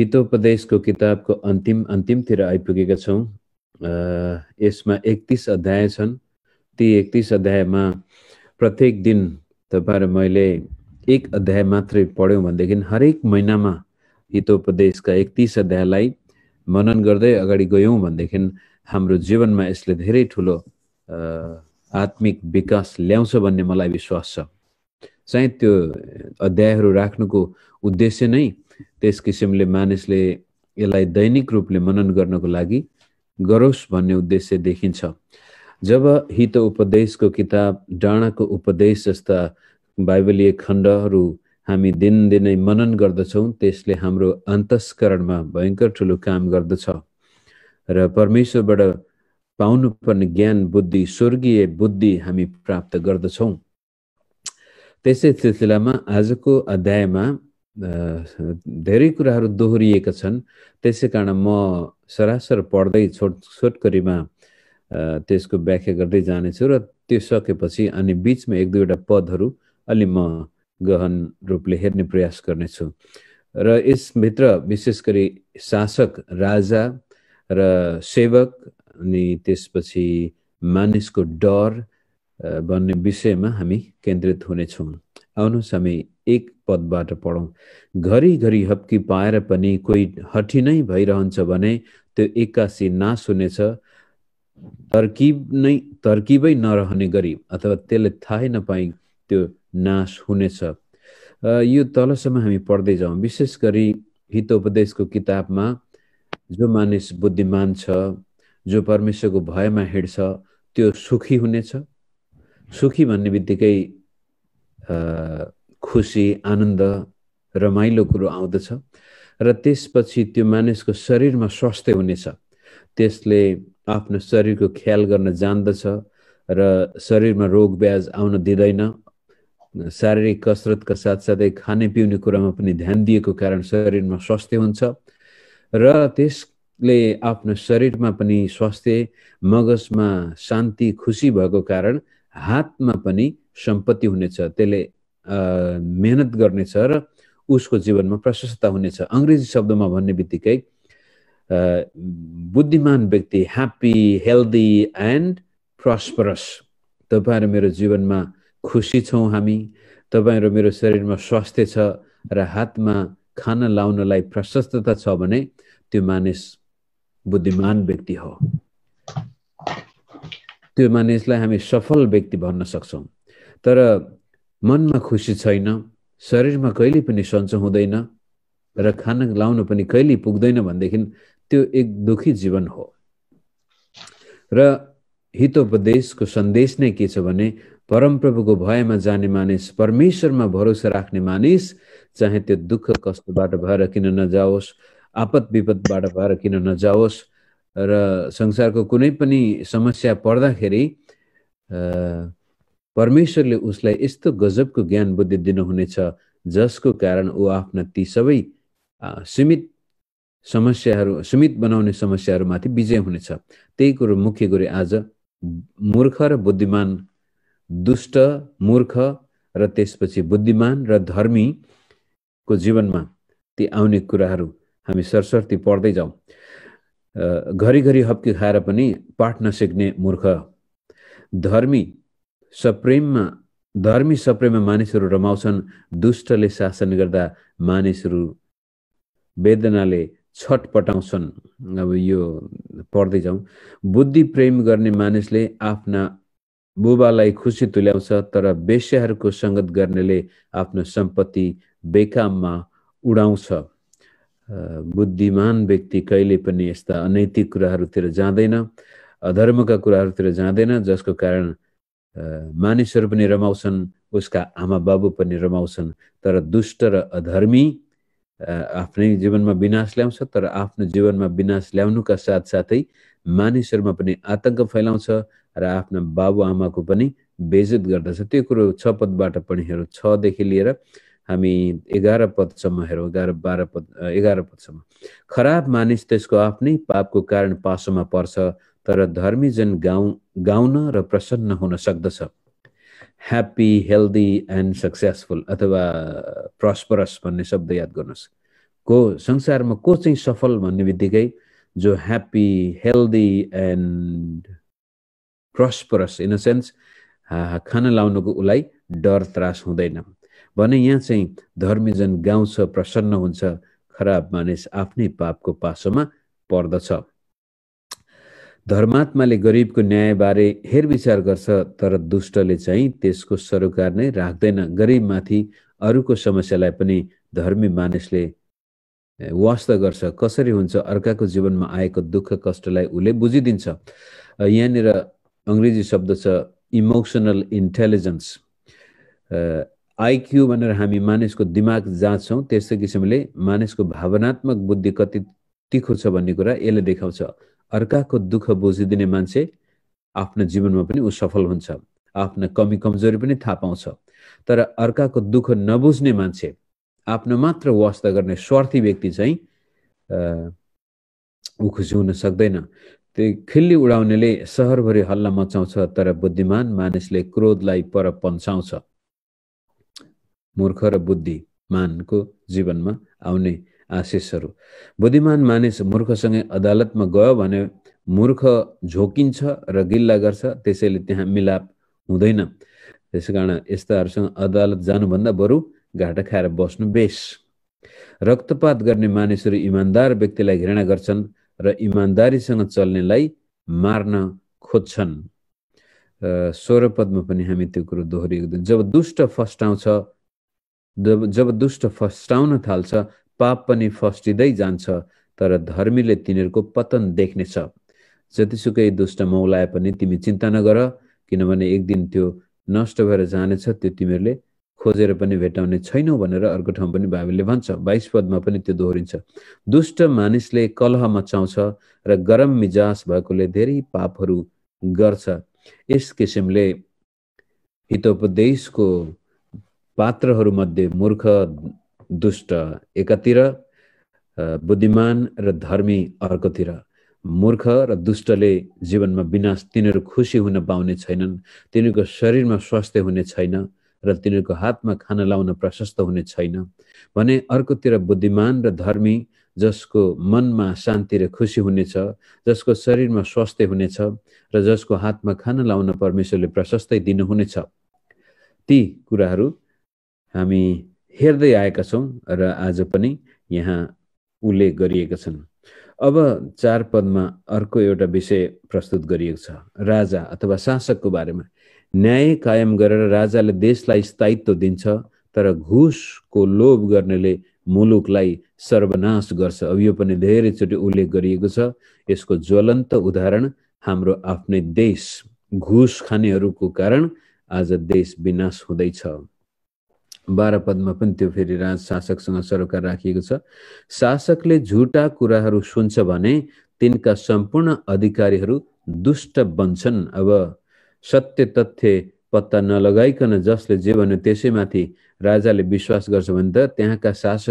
हितोपदेशको किताबको अन्तिम अन्तिमतिर आइपुगेका छौँ यसमा एकतिस अध्याय छन् ती एकतिस अध्यायमा प्रत्येक दिन तपाईँहरू मैले एक अध्याय मात्रै पढ्यौँ भनेदेखि हरेक महिनामा हितोपदेशका एकतिस अध्यायलाई मनन गर्दै अगाडि गयौँ भनेदेखि हाम्रो जीवनमा यसले धेरै ठुलो आत्मिक विकास ल्याउँछ भन्ने मलाई विश्वास छ चाहिँ त्यो अध्यायहरू राख्नुको उद्देश्य नै त्यस किसिमले मानिसले यसलाई दैनिक रूपले मनन गर्नको लागि गरोस् भन्ने उद्देश्य देखिन्छ जब हित उपदेशको किताब डाँडाको उपदेश जस्ता बाइबलीय खण्डहरू हामी दिनदिनै मनन गर्दछौँ त्यसले हाम्रो अन्तस्करणमा भयङ्कर ठुलो काम गर्दछ र परमेश्वरबाट पाउनुपर्ने ज्ञान बुद्धि स्वर्गीय बुद्धि हामी प्राप्त गर्दछौँ त्यसै सिलसिलामा आजको अध्यायमा धेरै कुराहरू दोहोरिएका छन् त्यसै कारण म सरासर पढ्दै छोट छोटकरीमा त्यसको व्याख्या गर्दै जानेछु र त्यो सकेपछि अनि बिचमा एक दुईवटा पदहरू अलि म गहन रूपले हेर्ने प्रयास गर्नेछु र यसभित्र विशेष गरी शासक राजा र सेवक अनि त्यसपछि मानिसको डर भन्ने विषयमा हामी केन्द्रित हुनेछौँ आउनु समय एक पदबाट पढौँ घरिघरि हप्की पाएर पनि कोही नै भइरहन्छ भने त्यो एक्कासी नाश हुनेछ तर्किब नै तर्किबै नरहने गरी अथवा त्यसले थाहै नपाई त्यो नाश हुनेछ यो तलसम्म हामी पढ्दै जाउँ विशेष गरी हितोपदेशको किताबमा जो मानिस बुद्धिमान छ जो परमेश्वरको भयमा हिँड्छ त्यो सुखी हुनेछ सुखी भन्ने बित्तिकै खुसी आनन्द रमाइलो कुरो आउँदछ र त्यसपछि त्यो मानिसको शरीरमा स्वास्थ्य हुनेछ त्यसले आफ्नो शरीरको ख्याल गर्न जान्दछ र शरीरमा रोग ब्याज आउन दिँदैन शारीरिक कसरतका साथसाथै खाने पिउने कुरामा पनि ध्यान दिएको कारण शरीरमा स्वास्थ्य हुन्छ र त्यसले आफ्नो शरीरमा पनि स्वास्थ्य मगजमा शान्ति खुसी भएको कारण हातमा पनि सम्पत्ति हुनेछ त्यसले मेहनत गर्नेछ र उसको जीवनमा प्रशस्तता हुनेछ अङ्ग्रेजी शब्दमा भन्ने बित्तिकै बुद्धिमान व्यक्ति ह्याप्पी हेल्दी एन्ड प्रस्परस तपाईँ र मेरो जीवनमा खुसी छौँ हामी तपाईँ र मेरो शरीरमा स्वास्थ्य छ र हातमा खाना लाउनलाई प्रशस्तता छ भने त्यो मानिस बुद्धिमान व्यक्ति हो त्यो मानिसलाई हामी सफल व्यक्ति भन्न सक्छौँ तर मनमा खुसी छैन शरीरमा कहिले पनि सन्चो हुँदैन र खाना लाउन पनि कहिले पुग्दैन भनेदेखि त्यो एक दुखी जीवन हो र हितोपदेशको सन्देश नै के छ भने परमप्रभुको भयमा जाने मानिस परमेश्वरमा भरोसा राख्ने मानिस चाहे त्यो दुःख कष्टबाट भएर किन नजाओस् आपत विपदबाट भएर किन नजाओस् र संसारको कुनै पनि समस्या पर्दाखेरि परमेश्वरले उसलाई यस्तो गजबको ज्ञान बुद्धि दिनुहुनेछ जसको कारण ऊ आफ्ना ती सबै सीमित समस्याहरू सीमित बनाउने समस्याहरूमाथि विजय हुनेछ त्यही कुरो मुख्य कुरो आज मूर्ख र बुद्धिमान दुष्ट मूर्ख र त्यसपछि बुद्धिमान र धर्मीको जीवनमा ती आउने कुराहरू हामी सरस्वती पढ्दै जाउँ घरिघरि हप्की खाएर पनि पाठ नसिक्ने मूर्ख धर्मी सप्रेममा धर्मी सप्रेममा मानिसहरू रमाउँछन् दुष्टले शासन गर्दा मानिसहरू वेदनाले छट पटाउँछन् अब यो पढ्दै जाउँ बुद्धि प्रेम गर्ने मानिसले आफ्ना बुबालाई खुसी तुल्याउँछ तर बेस्याहरूको सङ्गत गर्नेले आफ्नो सम्पत्ति बेकाममा उडाउँछ बुद्धिमान व्यक्ति कहिले पनि यस्ता अनैतिक कुराहरूतिर जाँदैन अधर्मका कुराहरूतिर जाँदैन जसको कारण मानिसहरू पनि रमाउँछन् उसका आमा बाबु पनि रमाउँछन् तर दुष्ट र अधर्मी आफ्नै जीवनमा विनाश ल्याउँछ तर आफ्नो जीवनमा विनाश ल्याउनुका साथसाथै मानिसहरूमा पनि आतङ्क फैलाउँछ र आफ्ना बाबुआमाको पनि बेजत गर्दछ त्यो कुरो छ पदबाट पनि हेरौँ छदेखि लिएर हामी एघार पदसम्म हेरौँ एघार बाह्र पद एघार पदसम्म खराब मानिस त्यसको आफ्नै पापको कारण पासोमा पर्छ तर धर्मीजन गाउँ गाउन र प्रसन्न हुन सक्दछ ह्याप्पी हेल्दी एन्ड सक्सेसफुल अथवा प्रस्परस भन्ने शब्द याद गर्नुहोस् को संसारमा को चाहिँ सफल भन्ने बित्तिकै जो happy healthy and prosperous in the sense खाना लाउनुको उसलाई डर त्रास हुँदैन भने यहाँ चाहिँ धर्मीजन गाउँछ प्रसन्न हुन्छ खराब मानिस आफ्नै पापको पासोमा पर्दछ धर्मात्माले गरिबको न्यायबारे हेरविचार गर्छ तर दुष्टले चाहिँ त्यसको सरोकार नै राख्दैन गरिबमाथि अरूको समस्यालाई पनि धर्मी मानिसले वास्त गर्छ कसरी हुन्छ अर्काको जीवनमा आएको दुःख कष्टलाई उसले बुझिदिन्छ यहाँनिर अङ्ग्रेजी शब्द छ इमोसनल इन्टेलिजेन्स आइक्यू भनेर हामी मानिसको दिमाग जाँच्छौँ त्यस्तै किसिमले मानिसको भावनात्मक बुद्धि कति तिखो छ भन्ने कुरा यसले देखाउँछ अर्काको दुःख बुझिदिने मान्छे आफ्नो जीवनमा पनि ऊ सफल हुन्छ आफ्नो कमी कमजोरी पनि थाहा पाउँछ तर अर्काको दुःख नबुझ्ने मान्छे आफ्नो मात्र वास्ता गर्ने स्वार्थी व्यक्ति चाहिँ ऊ खुसी हुन सक्दैन त्यो खिल्ली उडाउनेले सहरभरि हल्ला मचाउँछ तर बुद्धिमान मानिसले क्रोधलाई पर पन्साउँछ मूर्ख र बुद्धिमानको जीवनमा आउने आशिषहरू बुद्धिमान मानिस मूर्खसँगै अदालतमा गयो भने मूर्ख झोकिन्छ र गिल्ला गर्छ त्यसैले त्यहाँ मिलाप हुँदैन त्यस कारण यस्ताहरूसँग अदालत जानुभन्दा बरु घाटा खाएर बस्नु बेस रक्तपात गर्ने मानिसहरू इमान्दार व्यक्तिलाई घृणा गर्छन् र इमान्दारीसँग चल्नेलाई मार्न खोज्छन् स्वर पदमा पनि हामी त्यो कुरो दोहोरिएको जब दुष्ट फस्टाउँछ जब दुष्ट फस्टाउन थाल्छ पाप पनि फस्टिँदै जान्छ तर धर्मीले तिनीहरूको पतन देख्नेछ जतिसुकै दुष्ट मौलाए पनि तिमी चिन्ता नगर किनभने एक दिन त्यो नष्ट भएर जानेछ त्यो तिमीहरूले खोजेर पनि भेटाउने छैनौ भनेर अर्को ठाउँ पनि भावीले भन्छ बाइस पदमा पनि त्यो दोहोरिन्छ दुष्ट मानिसले कलह मचाउँछ र गरम मिजास भएकोले धेरै पापहरू गर्छ यस किसिमले हितोपदेशको पात्रहरूमध्ये मूर्ख दुष्ट एकातिर बुद्धिमान र धर्मी अर्कोतिर मूर्ख र दुष्टले जीवनमा विनाश तिनीहरू खुसी हुन पाउने छैनन् तिनीहरूको शरीरमा स्वास्थ्य हुने छैन र तिनीहरूको हातमा खाना लाउन प्रशस्त हुने छैन भने अर्कोतिर बुद्धिमान र धर्मी जसको मनमा शान्ति र खुसी हुनेछ जसको शरीरमा स्वास्थ्य हुनेछ र जसको हातमा खाना लाउन परमेश्वरले प्रशस्तै दिनुहुनेछ ती कुराहरू हामी हेर्दै आएका छौँ र आज पनि यहाँ उल्लेख गरिएका छन् अब चार पदमा अर्को एउटा विषय प्रस्तुत गरिएको छ राजा अथवा शासकको बारेमा न्याय कायम गरेर राजाले देशलाई स्थायित्व दिन्छ तर घुसको लोभ गर्नेले मुलुकलाई सर्वनाश गर्छ अब यो पनि धेरैचोटि उल्लेख गरिएको छ यसको ज्वलन्त उदाहरण हाम्रो आफ्नै देश घुस खानेहरूको कारण आज देश विनाश हुँदैछ बाह्र पदमा पनि त्यो फेरि राज शासकसँग सरोकार राखिएको छ शासकले झुटा कुराहरू सुन्छ भने तिनका सम्पूर्ण अधिकारीहरू दुष्ट बन्छन् अब सत्य तथ्य पत्ता नलगाइकन जसले जे भन्यो त्यसैमाथि राजाले विश्वास गर्छ भने त त्यहाँका शास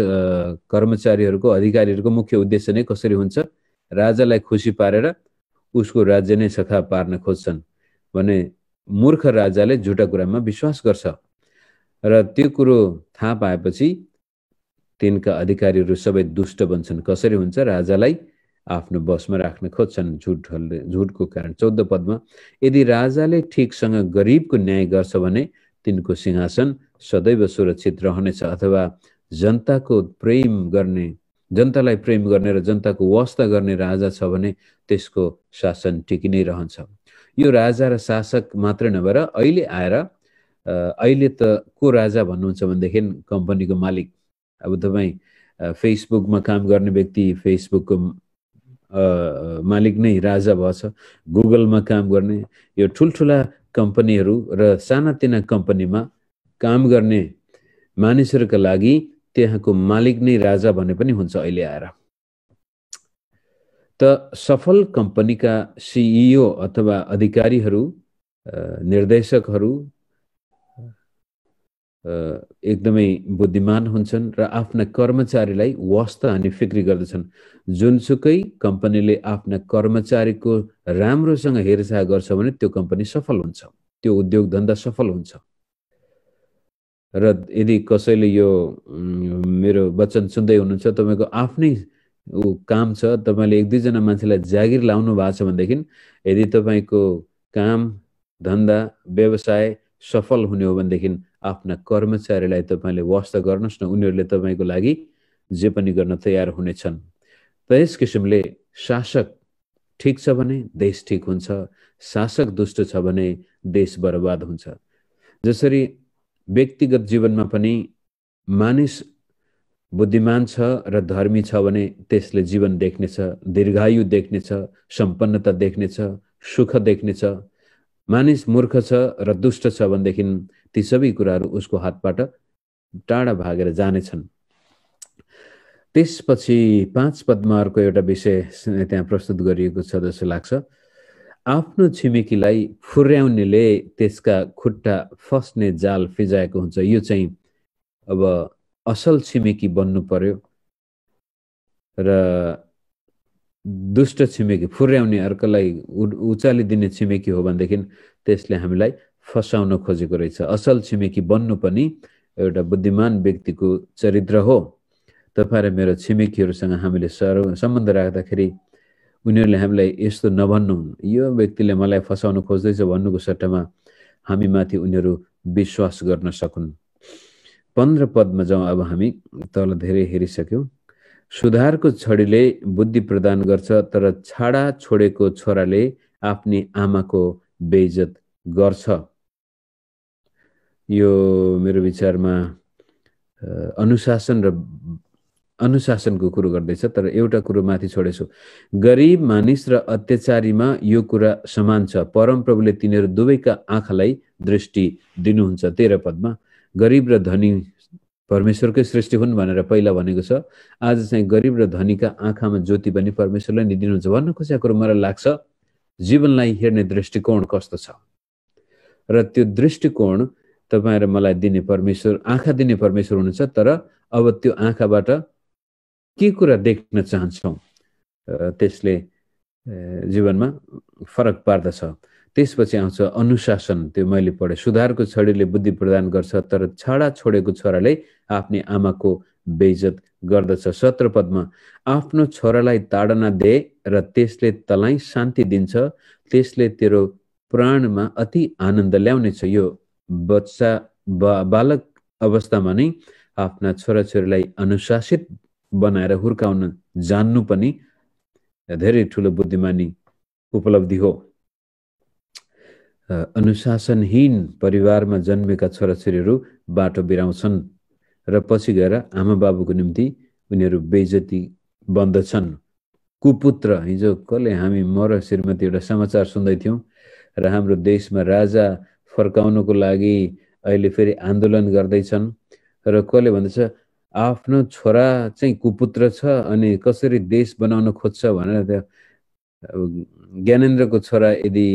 कर्मचारीहरूको अधिकारीहरूको मुख्य उद्देश्य नै कसरी हुन्छ राजालाई खुसी पारेर उसको राज्य नै सखा पार्न खोज्छन् भने मूर्ख राजाले झुटा कुरामा विश्वास गर्छ र त्यो कुरो थाहा पाएपछि तिनका अधिकारीहरू सबै दुष्ट बन्छन् कसरी हुन्छ राजालाई आफ्नो बसमा राख्न खोज्छन् झुटहरूले झुटको कारण चौध पदमा यदि राजाले ठिकसँग गरिबको न्याय गर्छ भने तिनको सिंहासन सदैव सुरक्षित रहनेछ अथवा जनताको प्रेम गर्ने जनतालाई प्रेम गर्ने र जनताको वास्ता गर्ने राजा छ भने त्यसको शासन टिकिनै रहन्छ यो राजा र शासक मात्रै नभएर अहिले आएर अहिले त को राजा भन्नुहुन्छ भनेदेखि कम्पनीको मालिक अब तपाईँ फेसबुकमा काम गर्ने व्यक्ति फेसबुकको मालिक नै राजा भएछ गुगलमा काम गर्ने यो ठुल्ठुला कम्पनीहरू र सानातिना कम्पनीमा काम गर्ने मानिसहरूका लागि त्यहाँको मालिक नै राजा भने पनि हुन्छ अहिले आएर त सफल कम्पनीका सिइओ अथवा अधिकारीहरू निर्देशकहरू एकदमै बुद्धिमान हुन्छन् र आफ्ना कर्मचारीलाई वस्त अनि फिक्री गर्दछन् जुनसुकै कम्पनीले आफ्ना कर्मचारीको राम्रोसँग हेरचाह गर्छ भने त्यो कम्पनी सफल हुन्छ त्यो उद्योग धन्दा सफल हुन्छ र यदि कसैले यो मेरो वचन सुन्दै हुनुहुन्छ तपाईँको आफ्नै ऊ काम छ तपाईँले एक दुईजना मान्छेलाई जागिर लाउनु भएको छ भनेदेखि यदि तपाईँको काम धन्दा व्यवसाय सफल हुने हो भनेदेखि आफ्ना कर्मचारीलाई तपाईँले वास्ता गर्नुहोस् न उनीहरूले तपाईँको लागि जे पनि गर्न तयार हुनेछन् त यस किसिमले शासक ठिक छ भने देश ठिक हुन्छ शासक दुष्ट छ भने देश बर्बाद हुन्छ जसरी व्यक्तिगत जीवनमा पनि मानिस बुद्धिमान छ र धर्मी छ भने त्यसले जीवन देख्नेछ दीर्घायु देख्नेछ सम्पन्नता देख्नेछ सुख देख्नेछ मानिस मूर्ख छ र दुष्ट छ भनेदेखि ती सबै कुराहरू उसको हातबाट टाढा भागेर जानेछन् त्यसपछि पाँच पदमा अर्को एउटा विषय त्यहाँ प्रस्तुत गरिएको छ जस्तो लाग्छ आफ्नो छिमेकीलाई फुर्याउनेले त्यसका खुट्टा फस्ने जाल फिजाएको हुन्छ यो चाहिँ अब असल छिमेकी बन्नु पर्यो र दुष्ट छिमेकी फुर्याउने अर्कोलाई उचालिदिने छिमेकी हो भनेदेखि त्यसले हामीलाई फसाउन खोजेको रहेछ असल छिमेकी बन्नु पनि एउटा बुद्धिमान व्यक्तिको चरित्र हो तपाईँ र मेरो छिमेकीहरूसँग हामीले सर सम्बन्ध राख्दाखेरि उनीहरूले हामीलाई यस्तो नभन्नु यो व्यक्तिले मलाई फसाउन खोज्दैछ भन्नुको सट्टामा हामीमाथि उनीहरू विश्वास गर्न सकुन् पन्ध्र पदमा जाउँ अब हामी तल धेरै हेरिसक्यौँ सुधारको छडीले बुद्धि प्रदान गर्छ तर छाडा छोडेको छोराले आफ्नी आमाको बेइजत गर्छ यो मेरो विचारमा अनुशासन र अनुशासनको कुरो गर्दैछ तर एउटा कुरो माथि छोडेछु गरिब मानिस र अत्याचारीमा यो कुरा समान छ परमप्रभुले तिनीहरू दुवैका आँखालाई दृष्टि दिनुहुन्छ तेह्र पदमा गरिब र धनी परमेश्वरकै सृष्टि हुन् भनेर पहिला भनेको छ आज चाहिँ गरिब र धनीका आँखामा ज्योति पनि परमेश्वरलाई नै दिनुहुन्छ भन्न खोजेको कुरो मलाई लाग्छ जीवनलाई हेर्ने दृष्टिकोण कस्तो छ र त्यो दृष्टिकोण तपाईँ र मलाई दिने परमेश्वर आँखा दिने परमेश्वर हुनुहुन्छ तर अब त्यो आँखाबाट के कुरा देख्न चाहन्छौँ त्यसले जीवनमा फरक पार्दछ त्यसपछि आउँछ अनुशासन त्यो मैले पढेँ सुधारको छडीले बुद्धि प्रदान गर्छ तर छाडा छोडेको छोराले आफ्नै आमाको बेइजत गर्दछ सत्र पदमा आफ्नो छोरालाई ताडना दे र त्यसले तलाई शान्ति दिन्छ त्यसले तेरो प्राणमा अति आनन्द ल्याउनेछ यो बच्चा बा बालक अवस्थामा नै आफ्ना छोराछोरीलाई अनुशासित बनाएर हुर्काउन जान्नु पनि धेरै ठुलो बुद्धिमानी उपलब्धि हो अनुशासनहीन परिवारमा जन्मेका छोराछोरीहरू बाटो बिराउँछन् र पछि गएर आमा बाबुको निम्ति उनीहरू बेजती बन्दछन् कुपुत्र हिजो कसले हामी म र श्रीमती एउटा समाचार सुन्दैथ्यौँ र हाम्रो देशमा राजा फर्काउनको लागि अहिले फेरि आन्दोलन गर्दैछन् र कसले भन्दछ आफ्नो छोरा चाहिँ कुपुत्र छ अनि कसरी देश बनाउन खोज्छ भनेर त्यो ज्ञानेन्द्रको छोरा यदि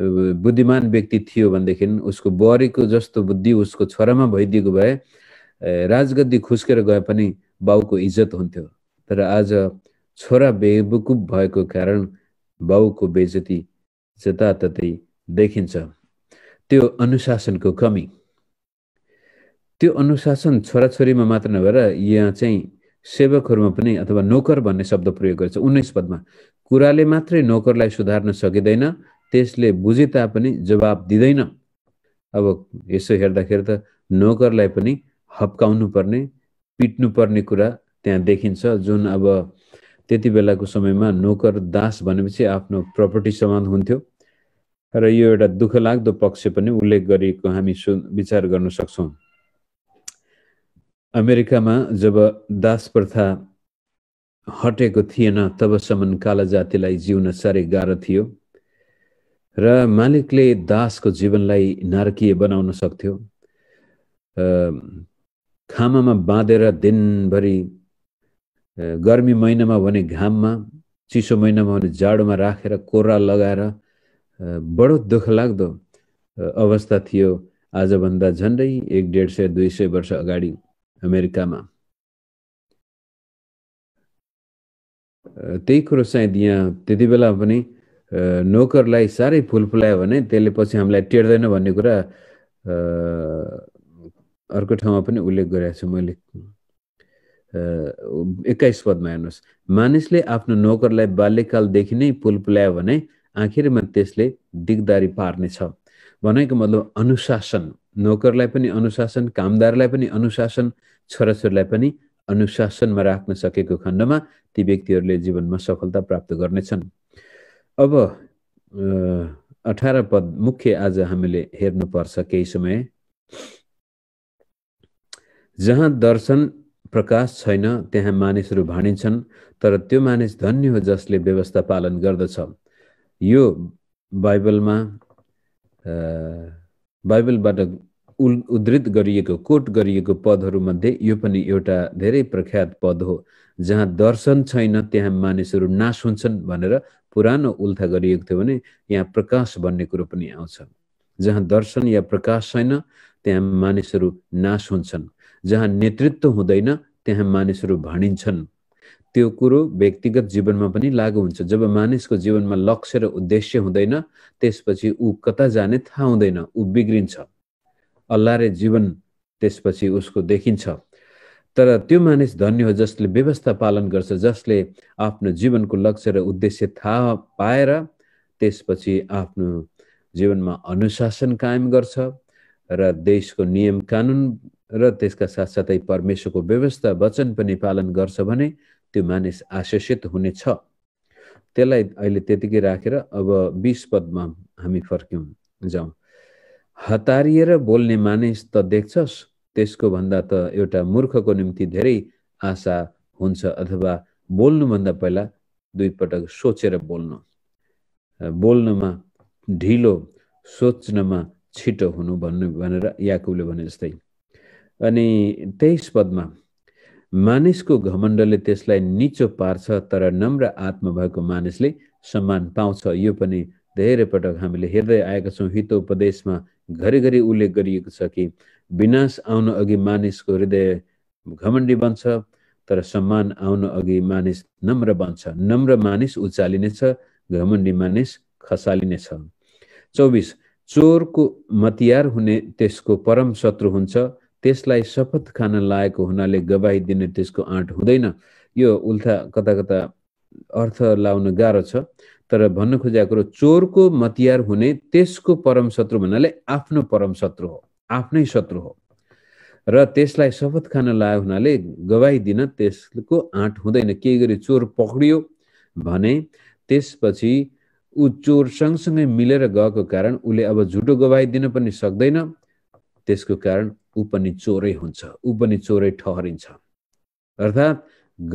बुद्धिमान व्यक्ति थियो भनेदेखि उसको बुहारीको जस्तो बुद्धि उसको छोरामा भइदिएको भए राजगद्दी खुस्केर गए पनि बाउको इज्जत हुन्थ्यो तर आज छोरा बेबुकुब भएको कारण बाउको बेजती जताततै देखिन्छ त्यो अनुशासनको कमी त्यो अनुशासन छोराछोरीमा मात्र नभएर यहाँ चाहिँ सेवकहरूमा पनि अथवा नोकर भन्ने शब्द प्रयोग गर्छ उन्नाइस पदमा कुराले मात्रै नोकरलाई सुधार्न सकिँदैन त्यसले बुझे तापनि जवाब दिँदैन अब यसो हेर्दाखेरि त नोकरलाई पनि हप्काउनु पर्ने पिट्नु पर्ने कुरा त्यहाँ देखिन्छ जुन अब त्यति बेलाको समयमा नोकर दास भनेपछि आफ्नो प्रपर्टी समान हुन्थ्यो र यो एउटा दुःख लाग्दो पक्ष पनि उल्लेख गरिएको हामी सु विचार गर्न सक्छौँ अमेरिकामा जब दास प्रथा हटेको थिएन तबसम्म काला जातिलाई जिउन साह्रै गाह्रो थियो र मालिकले दासको जीवनलाई नारकीय बनाउन सक्थ्यो खामामा बाँधेर दिनभरि गर्मी महिनामा भने घाममा चिसो महिनामा भने जाडोमा राखेर कोरा लगाएर बडो दुःखलाग्दो अवस्था थियो आजभन्दा झन्डै एक डेढ सय दुई सय वर्ष अगाडि अमेरिकामा त्यही कुरो सायद यहाँ त्यति बेला पनि नोकरलाई साह्रै फुल फुलायो भने त्यसले पछि हामीलाई टेर्दैन भन्ने कुरा अर्को ठाउँमा पनि उल्लेख गरेको छु मैले एक्काइस पदमा हेर्नुहोस् मानिसले आफ्नो नोकरलाई बाल्यकालदेखि नै फुल भने आखिरमा त्यसले दिगदारी पार्नेछ भनेको मतलब अनुशासन नोकरलाई पनि अनुशासन कामदारलाई पनि अनुशासन छोराछोरीलाई पनि अनुशासनमा राख्न सकेको खण्डमा ती व्यक्तिहरूले जीवनमा सफलता प्राप्त गर्नेछन् अब अठार पद मुख्य आज हामीले हेर्नुपर्छ केही समय जहाँ दर्शन प्रकाश छैन त्यहाँ मानिसहरू भाँडिन्छन् तर त्यो मानिस धन्य हो जसले व्यवस्था पालन गर्दछ यो बाइबलमा बाइबलबाट उद्धृत गरिएको कोट गरिएको पदहरूमध्ये यो पनि एउटा धेरै प्रख्यात पद हो जहाँ दर्शन छैन त्यहाँ मानिसहरू नाश हुन्छन् भनेर पुरानो उल्था गरिएको थियो भने यहाँ प्रकाश भन्ने कुरो पनि आउँछ जहाँ दर्शन या प्रकाश छैन त्यहाँ मानिसहरू नाश हुन्छन् जहाँ नेतृत्व हुँदैन त्यहाँ मानिसहरू भनिन्छन् त्यो कुरो व्यक्तिगत जीवनमा पनि लागु हुन्छ जब मानिसको जीवनमा लक्ष्य र उद्देश्य हुँदैन त्यसपछि ऊ कता जाने थाहा हुँदैन ऊ बिग्रिन्छ अल्लाहरे जीवन त्यसपछि उसको देखिन्छ तर त्यो मानिस धन्य हो जसले व्यवस्था पालन गर्छ जसले आफ्नो जीवनको लक्ष्य र उद्देश्य थाहा पाएर त्यसपछि आफ्नो जीवनमा अनुशासन कायम गर्छ र देशको नियम कानुन र त्यसका साथसाथै परमेश्वरको व्यवस्था वचन पनि पालन गर्छ भने त्यो मानिस आशिषित हुनेछ त्यसलाई अहिले त्यतिकै राखेर रा, अब बिस पदमा हामी फर्क्यौँ जाउँ हतारिएर बोल्ने मानिस त देख्छस् त्यसको भन्दा त एउटा मूर्खको निम्ति धेरै आशा हुन्छ अथवा बोल्नुभन्दा पहिला दुई पटक सोचेर बोल्नु बोल्नमा ढिलो सोच्नमा छिटो हुनु भन्नु भनेर याकुबले भने जस्तै अनि तेइस पदमा मानिसको घमण्डले त्यसलाई निचो पार्छ तर नम्र आत्मा भएको मानिसले सम्मान पाउँछ यो पनि धेरै पटक हामीले हेर्दै आएका छौँ हितोपदेशमा उपदेशमा घरिघरि उल्लेख गरिएको छ कि विनाश आउनु अघि मानिसको हृदय घमण्डी बन्छ तर सम्मान आउनु अघि मानिस नम्र बन्छ नम्र मानिस उचालिनेछ घमण्डी मानिस खसालिनेछ चौबिस चोरको मतियार हुने त्यसको परम शत्रु हुन्छ त्यसलाई शपथ खान लागेको हुनाले गवाही दिने त्यसको आँट हुँदैन यो उल्था कता कता अर्थ लाउन गाह्रो छ तर भन्न खोजेको कुरो चोरको मतियार हुने त्यसको परम शत्रु भन्नाले आफ्नो परम शत्रु हो आफ्नै शत्रु हो र त्यसलाई शपथ खान लायो हुनाले गवाई दिन त्यसको आँट हुँदैन केही गरी चोर पक्रियो भने त्यसपछि ऊ चोर सँगसँगै मिलेर गएको कारण उसले अब झुटो गवाई दिन पनि सक्दैन त्यसको कारण ऊ पनि चोरै हुन्छ ऊ पनि चोरै ठहरिन्छ अर्थात्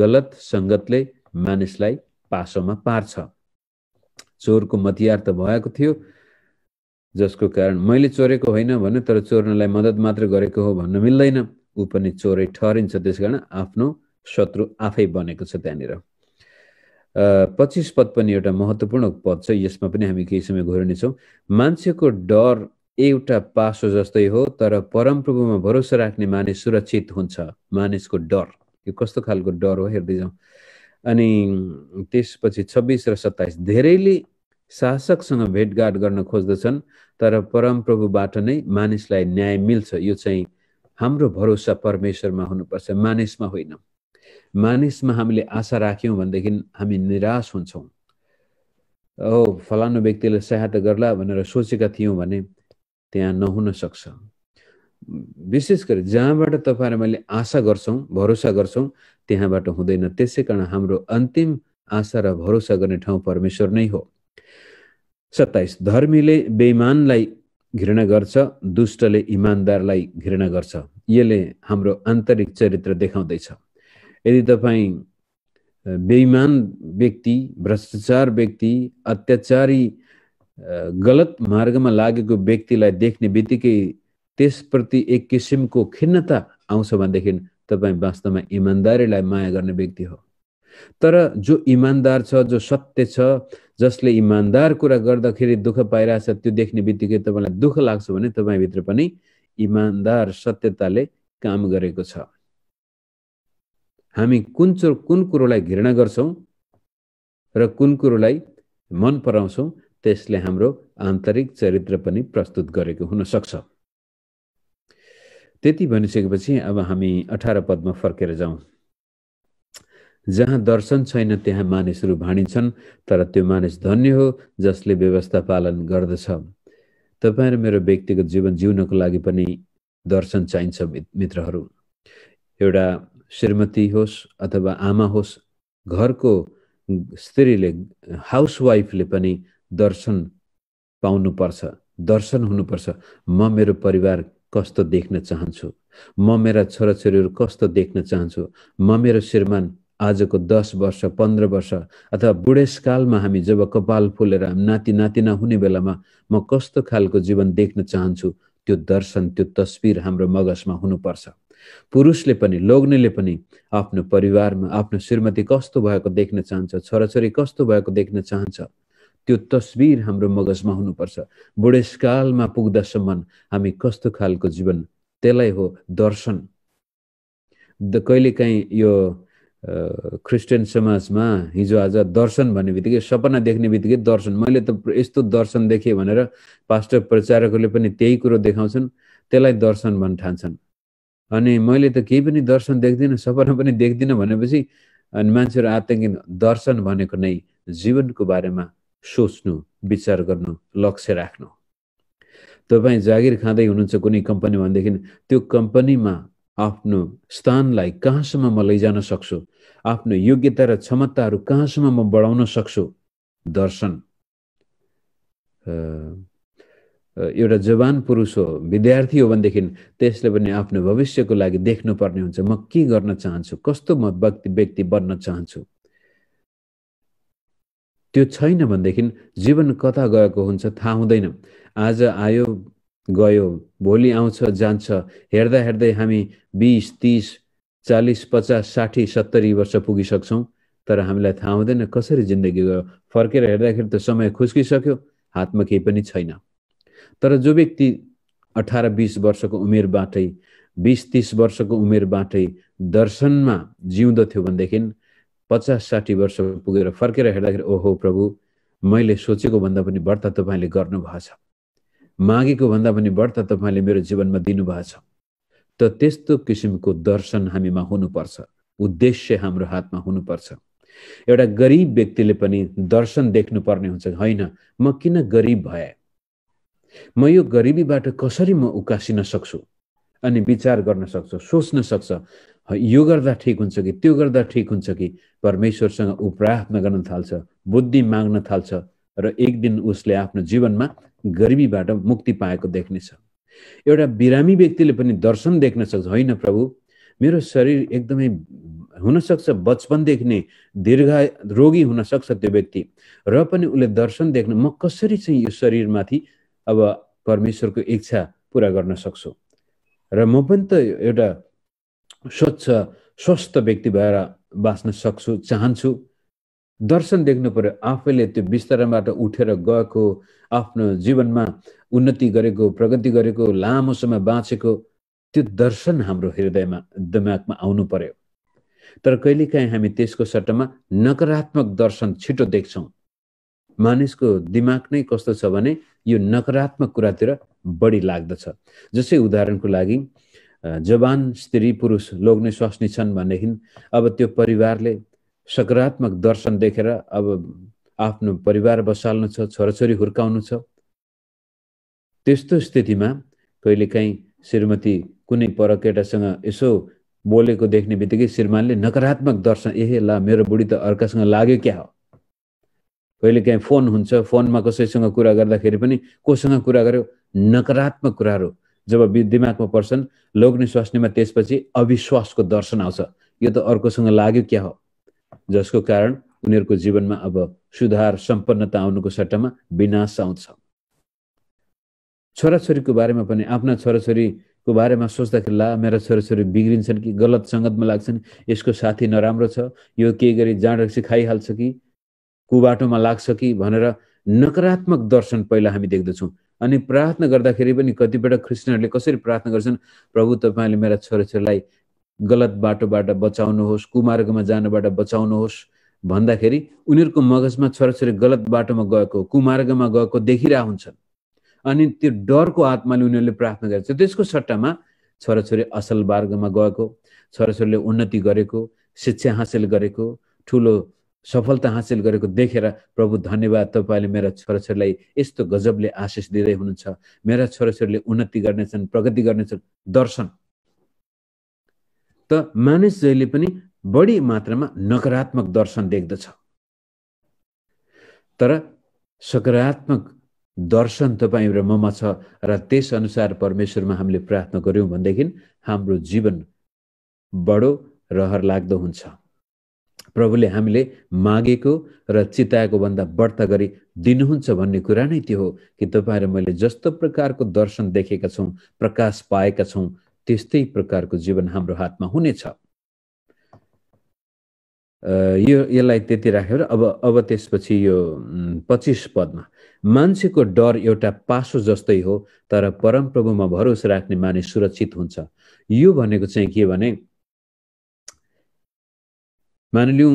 गलत सङ्गतले मानिसलाई पासोमा पार्छ चोरको मतियार त भएको थियो जसको कारण मैले चोरेको होइन भने तर चोर्नलाई मद्दत मात्र गरेको हो भन्न मिल्दैन ऊ पनि चोरै ठहरिन्छ त्यस कारण आफ्नो शत्रु आफै बनेको छ त्यहाँनिर पच्चिस पद पनि एउटा महत्त्वपूर्ण पद छ यसमा पनि हामी केही समय घोरिनेछौँ मान्छेको डर एउटा पासो जस्तै हो तर परमप्रभुमा भरोसा राख्ने मानिस सुरक्षित हुन्छ मानिसको डर यो कस्तो खालको डर हो हेर्दै जाउँ अनि त्यसपछि छब्बिस र सत्ताइस धेरैले शासकसँग भेटघाट गर्न खोज्दछन् तर परमप्रभुबाट नै मानिसलाई न्याय मिल्छ यो चाहिँ हाम्रो भरोसा परमेश्वरमा हुनुपर्छ मानिसमा होइन मानिसमा हामीले आशा राख्यौँ भनेदेखि हामी निराश हुन्छौँ हो फलानु व्यक्तिले सहायता गर्ला भनेर सोचेका थियौँ भने त्यहाँ नहुन सक्छ विशेष गरी जहाँबाट तपाईँहरू मैले आशा गर्छौँ भरोसा गर्छौँ त्यहाँबाट हुँदैन त्यसै कारण हाम्रो अन्तिम आशा र भरोसा गर्ने ठाउँ परमेश्वर नै हो सत्ताइस धर्मीले बेइमानलाई घृणा गर्छ दुष्टले इमान्दारलाई घृणा गर्छ यसले हाम्रो आन्तरिक चरित्र देखाउँदैछ यदि तपाईँ बेइमान व्यक्ति भ्रष्टाचार व्यक्ति अत्याचारी गलत मार्गमा लागेको व्यक्तिलाई देख्ने बित्तिकै त्यसप्रति एक किसिमको खिन्नता आउँछ भनेदेखि तपाईँ वास्तवमा इमान्दारीलाई माया गर्ने व्यक्ति हो तर जो इमान्दार छ जो सत्य छ जसले इमान्दार कुरा गर्दाखेरि दुःख पाइरहेछ त्यो देख्ने बित्तिकै तपाईँलाई दुःख लाग्छ भने तपाईँभित्र पनि इमान्दार सत्यताले काम गरेको छ हामी कुन चोर कुन कुरोलाई घृणा गर्छौँ र कुन कुरोलाई मन पराउँछौँ त्यसले हाम्रो आन्तरिक चरित्र पनि प्रस्तुत गरेको हुनसक्छ त्यति भनिसकेपछि अब हामी अठार पदमा फर्केर जाउँ जहाँ दर्शन छैन त्यहाँ मानिसहरू भाँडिन्छन् तर त्यो मानिस धन्य हो जसले व्यवस्था पालन गर्दछ तपाईँ र मेरो व्यक्तिगत जीवन जिउनको लागि पनि दर्शन चाहिन्छ मित्रहरू एउटा श्रीमती होस् अथवा आमा होस् घरको स्त्रीले हाउसवाइफले पनि दर्शन पाउनुपर्छ दर्शन हुनुपर्छ म मेरो परिवार कस्तो देख्न चाहन्छु म मेरा छोराछोरीहरू कस्तो देख्न चाहन्छु म मेरो श्रीमान आजको दस वर्ष पन्ध्र वर्ष अथवा बुढेसकालमा हामी जब कपाल फुलेर हामी नाति नातिना हुने बेलामा म कस्तो खालको जीवन देख्न चाहन्छु त्यो दर्शन त्यो तस्विर हाम्रो मगजमा हुनुपर्छ पुरुषले पनि लोग्नेले पनि आफ्नो परिवारमा आफ्नो श्रीमती कस्तो भएको देख्न चाहन्छ छोराछोरी कस्तो भएको देख्न चाहन्छ त्यो तस्विर हाम्रो मगजमा हुनुपर्छ बुढेसकालमा पुग्दासम्म हामी कस्तो खालको जीवन त्यसलाई हो दर्शन द कहिलेकाहीँ यो क्रिस्चियन समाजमा हिजो आज दर्शन भन्ने बित्तिकै सपना देख्ने बित्तिकै दर्शन मैले त यस्तो दर्शन देखेँ भनेर पास्टर प्रचारकहरूले पनि त्यही कुरो देखाउँछन् त्यसलाई दर्शन भन् ठान्छन् अनि मैले त केही पनि दर्शन देख्दिनँ सपना पनि देख्दिनँ भनेपछि अनि मान्छेहरू आतङ्कित दर्शन भनेको नै जीवनको बारेमा सोच्नु विचार गर्नु लक्ष्य राख्नु तपाईँ जागिर खाँदै हुनुहुन्छ कुनै कम्पनी भनेदेखि त्यो कम्पनीमा आफ्नो स्थानलाई कहाँसम्म म लैजान सक्छु आफ्नो योग्यता र क्षमताहरू कहाँसम्म म बढाउन सक्छु दर्शन एउटा जवान पुरुष हो विद्यार्थी हो भनेदेखि त्यसले पनि आफ्नो भविष्यको लागि देख्नुपर्ने हुन्छ म के गर्न चाहन्छु कस्तो म व्यक्ति व्यक्ति बन्न चाहन्छु त्यो छैन भनेदेखि जीवन कता गएको हुन्छ थाहा हुँदैन आज आयो गयो भोलि आउँछ जान्छ हेर्दा हेर्दै हामी बिस तिस चालिस पचास साठी सत्तरी वर्ष पुगिसक्छौँ तर हामीलाई थाहा हुँदैन कसरी जिन्दगी गयो फर्केर हेर्दाखेरि त समय खुस्किसक्यो हातमा केही पनि छैन तर जो व्यक्ति अठार बिस वर्षको उमेरबाटै बिस तिस वर्षको उमेरबाटै दर्शनमा जिउँदथ्यो भनेदेखि पचास साठी वर्ष पुगेर फर्केर हेर्दाखेरि ओहो प्रभु मैले सोचेको भन्दा पनि व्रत तपाईँले छ मागेको भन्दा पनि बढ्ता तपाईँले मेरो जीवनमा दिनुभएको छ त त्यस्तो किसिमको दर्शन हामीमा हुनुपर्छ उद्देश्य हाम्रो हातमा हुनुपर्छ एउटा गरिब व्यक्तिले पनि दर्शन देख्नुपर्ने हुन्छ होइन म किन गरिब भए म यो गरिबीबाट कसरी म उकासिन सक्छु अनि विचार गर्न सक्छु सोच्न सक्छ यो गर्दा ठिक हुन्छ कि त्यो गर्दा ठिक हुन्छ कि परमेश्वरसँग उप्रार्थना गर्न थाल्छ बुद्धि माग्न थाल्छ र एक दिन उसले आफ्नो जीवनमा गरिबीबाट मुक्ति पाएको देख्नेछ एउटा बिरामी व्यक्तिले पनि दर्शन देख्न सक्छ होइन प्रभु मेरो शरीर एकदमै हुनसक्छ बचपन नै दीर्घ रोगी हुनसक्छ त्यो व्यक्ति र पनि उसले दर्शन देख्न म कसरी चाहिँ यो शरीरमाथि अब परमेश्वरको इच्छा पुरा गर्न सक्छु र म पनि त एउटा स्वच्छ स्वस्थ व्यक्ति भएर बाँच्न सक्छु चाहन्छु दर्शन देख्नु पर्यो आफैले त्यो बिस्तारबाट उठेर गएको आफ्नो जीवनमा उन्नति गरेको प्रगति गरेको लामो समय बाँचेको त्यो दर्शन हाम्रो हृदयमा दिमागमा आउनु पर्यो तर कहिलेकाहीँ हामी त्यसको सट्टामा नकारात्मक दर्शन छिटो देख्छौँ मानिसको दिमाग नै कस्तो छ भने यो नकारात्मक कुरातिर बढी लाग्दछ जस्तै उदाहरणको लागि जवान स्त्री पुरुष लोग्ने स्वास्नी छन् भनेदेखि अब त्यो परिवारले सकारात्मक दर्शन देखेर अब आफ्नो परिवार बसाल्नु छ छोराछोरी हुर्काउनु छ त्यस्तो स्थितिमा कहिलेकाहीँ श्रीमती कुनै पर केटासँग यसो बोलेको देख्ने बित्तिकै श्रीमानले नकारात्मक दर्शन ए ला मेरो बुढी त अर्कासँग लाग्यो क्या हो कहिलेकाहीँ फोन हुन्छ फोनमा कसैसँग कुरा गर्दाखेरि पनि कोसँग कुरा गर्यो नकारात्मक कुराहरू जब दिमागमा पर्छन् लोग्ने स्वास्नीमा त्यसपछि अविश्वासको दर्शन आउँछ यो त अर्कोसँग लाग्यो क्या हो जसको कारण उनीहरूको जीवनमा अब सुधार सम्पन्नता आउनुको सट्टामा विनाश आउँछ छोराछोरीको बारेमा पनि आफ्ना छोराछोरीको बारेमा सोच्दाखेरि ला मेरा छोराछोरी बिग्रिन्छन् कि गलत सङ्गतमा लाग्छन् यसको साथी नराम्रो छ यो के गरी रक्सी खाइहाल्छ कि कुबाटोमा लाग्छ कि भनेर नकारात्मक दर्शन पहिला हामी देख्दछौँ अनि प्रार्थना गर्दाखेरि पनि कतिपय क्रिस्चियनहरूले कसरी प्रार्थना गर्छन् प्रभु तपाईँले मेरा छोराछोरीलाई गलत बाटोबाट बचाउनुहोस् कुमार्गमा जानबाट बचाउनुहोस् भन्दाखेरि उनीहरूको मगजमा छोराछोरी गलत बाटोमा गएको कुमार्गमा गएको देखिरहेको हुन्छन् अनि त्यो डरको आत्माले उनीहरूले प्रार्थना गरेको छ त्यसको सट्टामा छोराछोरी असल मार्गमा गएको छोराछोरीले उन्नति गरेको शिक्षा हासिल गरेको ठुलो सफलता हासिल गरेको देखेर प्रभु धन्यवाद तपाईँले मेरा छोराछोरीलाई यस्तो गजबले आशिष दिँदै हुनुहुन्छ मेरा छोराछोरीले उन्नति गर्नेछन् प्रगति गर्नेछन् दर्शन त मानिस जहिले पनि बढी मात्रामा नकारात्मक दर्शन देख्दछ तर सकारात्मक दर्शन तपाईँ र ममा छ र त्यसअनुसार परमेश्वरमा हामीले प्रार्थना गऱ्यौँ भनेदेखि हाम्रो जीवन बडो रहर लाग्दो हुन्छ प्रभुले हामीले मागेको र चिताएको भन्दा बढ्ता गरी दिनुहुन्छ भन्ने कुरा नै त्यो हो कि तपाईँ र मैले जस्तो प्रकारको दर्शन देखेका छौँ प्रकाश पाएका छौँ त्यस्तै प्रकारको जीवन हाम्रो हातमा हुनेछ यो यसलाई त्यति राखेर अब अब त्यसपछि यो पच्चिस पदमा मान्छेको डर एउटा पासो जस्तै हो तर परमप्रभुमा भरोस राख्ने मानिस सुरक्षित हुन्छ यो भनेको चाहिँ के भने मानिलिउँ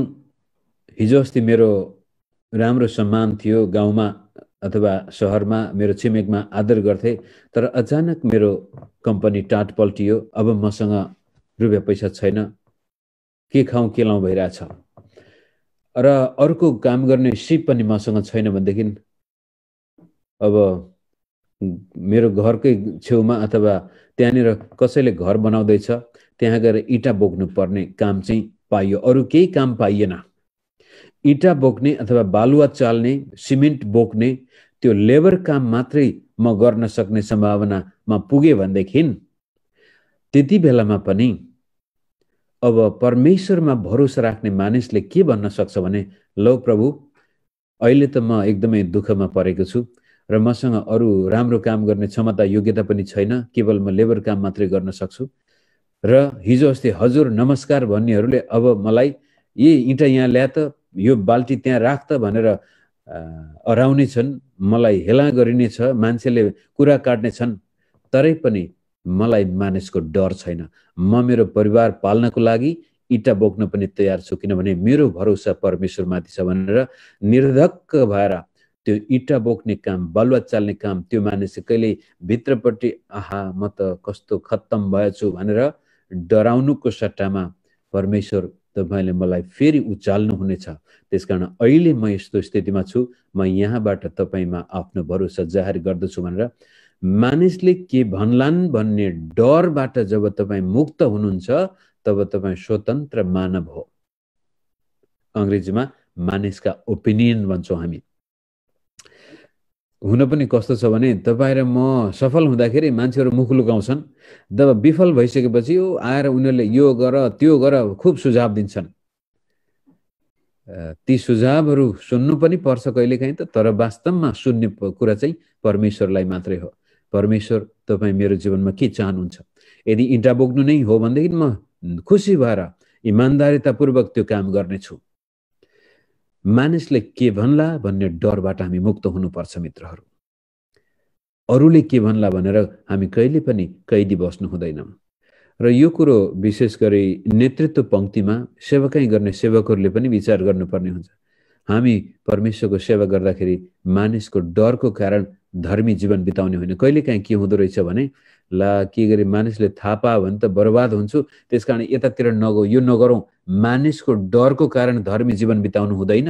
हिजो अस्ति मेरो राम्रो सम्मान थियो गाउँमा अथवा सहरमा मेरो छिमेकमा आदर गर्थे तर अचानक मेरो कम्पनी टाट पल्टियो अब मसँग रुपियाँ पैसा छैन के खाउँ के लाउँ भइरहेछ र अर्को काम गर्ने सिप पनि मसँग छैन भनेदेखि अब मेरो घरकै छेउमा अथवा त्यहाँनिर कसैले घर बनाउँदैछ त्यहाँ गएर इँटा बोक्नुपर्ने काम चाहिँ पाइयो अरू केही काम पाइएन इँटा बोक्ने अथवा बालुवा चाल्ने सिमेन्ट बोक्ने त्यो लेबर काम मात्रै म गर्न सक्ने सम्भावनामा पुगेँ भनेदेखि त्यति बेलामा पनि अब परमेश्वरमा भरोसा राख्ने मानिसले के भन्न सक्छ भने लौ प्रभु अहिले त म एकदमै दुःखमा परेको छु र मसँग अरू राम्रो काम गर्ने क्षमता योग्यता पनि छैन केवल म लेबर काम मात्रै गर्न सक्छु र हिजो अस्ति हजुर नमस्कार भन्नेहरूले अब मलाई यी इँटा यहाँ ल्या त यो बाल्टी त्यहाँ राख त भनेर अराउने छन् मलाई हेला गरिने छ मान्छेले कुरा काट्ने छन् तरै पनि मलाई मानिसको डर छैन म मेरो परिवार पाल्नको लागि इँटा बोक्न पनि तयार छु किनभने मेरो भरोसा परमेश्वरमाथि छ भनेर निर्धक्क भएर त्यो इँटा बोक्ने काम बालुवा चाल्ने काम त्यो मानिस कहिले भित्रपट्टि आहा म त कस्तो खत्तम भएछु भनेर डराउनुको सट्टामा परमेश्वर तपाईँले मलाई फेरि उचाल्नुहुनेछ त्यस कारण अहिले म यस्तो स्थितिमा छु म यहाँबाट तपाईँमा आफ्नो भरोसा जाहेर गर्दछु भनेर मानिसले के भन्लान् भन्ने डरबाट जब तपाईँ मुक्त हुनुहुन्छ तब तपाईँ स्वतन्त्र मानव हो अङ्ग्रेजीमा मानिसका ओपिनियन भन्छौँ हामी हुन पनि कस्तो छ भने तपाईँ र म सफल हुँदाखेरि मान्छेहरू मुख लुकाउँछन् जब विफल भइसकेपछि ऊ आएर उनीहरूले यो गर त्यो गर खुब सुझाव दिन्छन् ती सुझावहरू सुन्नु पनि पर्छ कहिलेकाहीँ त तर वास्तवमा सुन्ने कुरा चाहिँ परमेश्वरलाई मात्रै हो परमेश्वर तपाईँ मेरो जीवनमा के चाहनुहुन्छ यदि इँटा बोक्नु नै हो भनेदेखि म खुसी भएर इमान्दारितापूर्वक त्यो काम गर्नेछु मानिसले के भन्ला भन्ने डरबाट हामी मुक्त हुनुपर्छ मित्रहरू अरूले के भन्ला भनेर हामी कहिले पनि कैदी बस्नु हुँदैनौँ र यो कुरो विशेष गरी नेतृत्व पङ्क्तिमा सेवाकै गर्ने सेवकहरूले पनि विचार गर्नुपर्ने हुन्छ हामी परमेश्वरको सेवा गर्दाखेरि मानिसको डरको कारण धर्मी जीवन बिताउने होइन कहिलेकाहीँ के हुँदो रहेछ भने ला के गरे मानिसले थाहा पायो भने त बर्बाद हुन्छु त्यस कारण यतातिर नगौ यो नगरौँ मानिसको डरको कारण धर्मी जीवन बिताउनु हुँदैन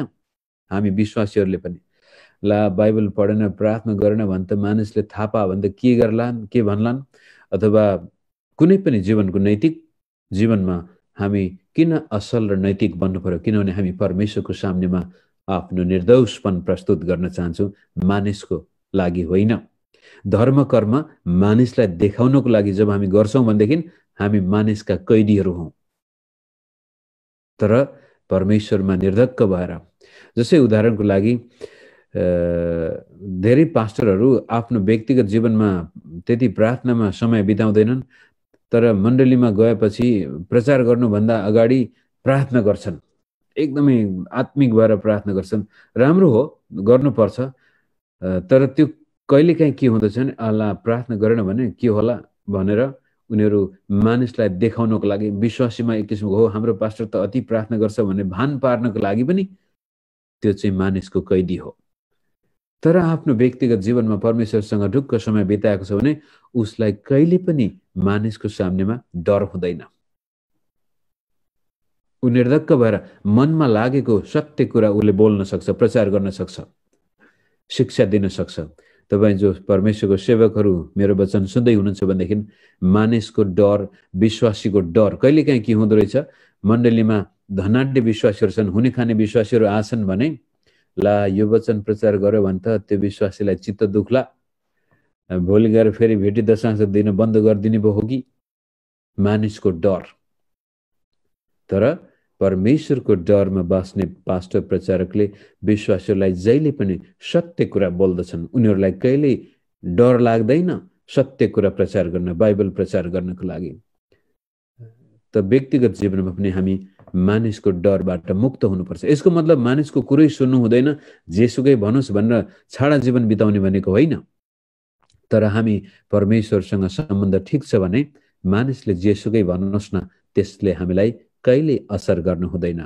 हामी विश्वासीहरूले पनि ला बाइबल पढेन प्रार्थना गरेन भने त मानिसले थाहा पायो भने त के गर्लान् के भन्लान् अथवा कुनै पनि जीवनको नैतिक जीवनमा हामी किन असल र नैतिक बन्नु पर्यो किनभने हामी परमेश्वरको सामनेमा आफ्नो निर्दोषपन प्रस्तुत गर्न चाहन्छौँ मानिसको लागि होइन धर्म कर्म मानिसलाई देखाउनको लागि जब हामी गर्छौँ भनेदेखि हामी मानिसका कैदीहरू हौँ तर परमेश्वरमा निर्धक्क भएर जसै उदाहरणको लागि धेरै पास्टरहरू आफ्नो व्यक्तिगत जीवनमा त्यति प्रार्थनामा समय बिताउँदैनन् तर मण्डलीमा गएपछि प्रचार गर्नुभन्दा अगाडि प्रार्थना गर्छन् एकदमै आत्मिक भएर प्रार्थना गर्छन् राम्रो हो गर्नुपर्छ तर त्यो कहिलेकाहीँ के हुँदछ भने अल्लाह प्रार्थना गरेन भने के होला भनेर उनीहरू मानिसलाई देखाउनको लागि विश्वासीमा एक किसिमको हो हाम्रो पास्टर त अति प्रार्थना गर्छ भने भान पार्नको लागि पनि त्यो चाहिँ मानिसको कैदी हो तर आफ्नो व्यक्तिगत जीवनमा परमेश्वरसँग ढुक्क समय बिताएको छ भने उसलाई कहिले पनि मानिसको सामनेमा डर हुँदैन ऊ निर्धक्क भएर मनमा लागेको सत्य कुरा उसले बोल्न सक्छ प्रचार गर्न सक्छ शिक्षा दिन सक्छ तपाईँ जो परमेश्वरको सेवकहरू मेरो वचन सुन्दै हुनुहुन्छ भनेदेखि मानिसको डर विश्वासीको डर कहिलेकाहीँ के हुँदो रहेछ मण्डलीमा धनाढ्य विश्वासीहरू छन् हुने खाने विश्वासीहरू आछन् भने ला यो वचन प्रचार गर्यो भने त त्यो विश्वासीलाई चित्त दुख्ला भोलि गएर फेरि भेटी दशांश दिन बन्द गरिदिने भयो हो कि मानिसको डर तर परमेश्वरको डरमा बाँच्ने पास्टर प्रचारकले विश्वासीहरूलाई जहिले पनि सत्य कुरा बोल्दछन् उनीहरूलाई कहिल्यै डर लाग्दैन सत्य कुरा प्रचार गर्न बाइबल प्रचार गर्नको लागि त व्यक्तिगत जीवनमा पनि हामी मानिसको डरबाट मुक्त हुनुपर्छ यसको मतलब मानिसको कुरै सुन्नु हुँदैन जेसुकै भनोस् भनेर छाडा जीवन बिताउने भनेको होइन तर हामी परमेश्वरसँग सम्बन्ध ठिक छ भने मानिसले जेसुकै भनोस् न त्यसले हामीलाई कहिले असर गर्नु हुँदैन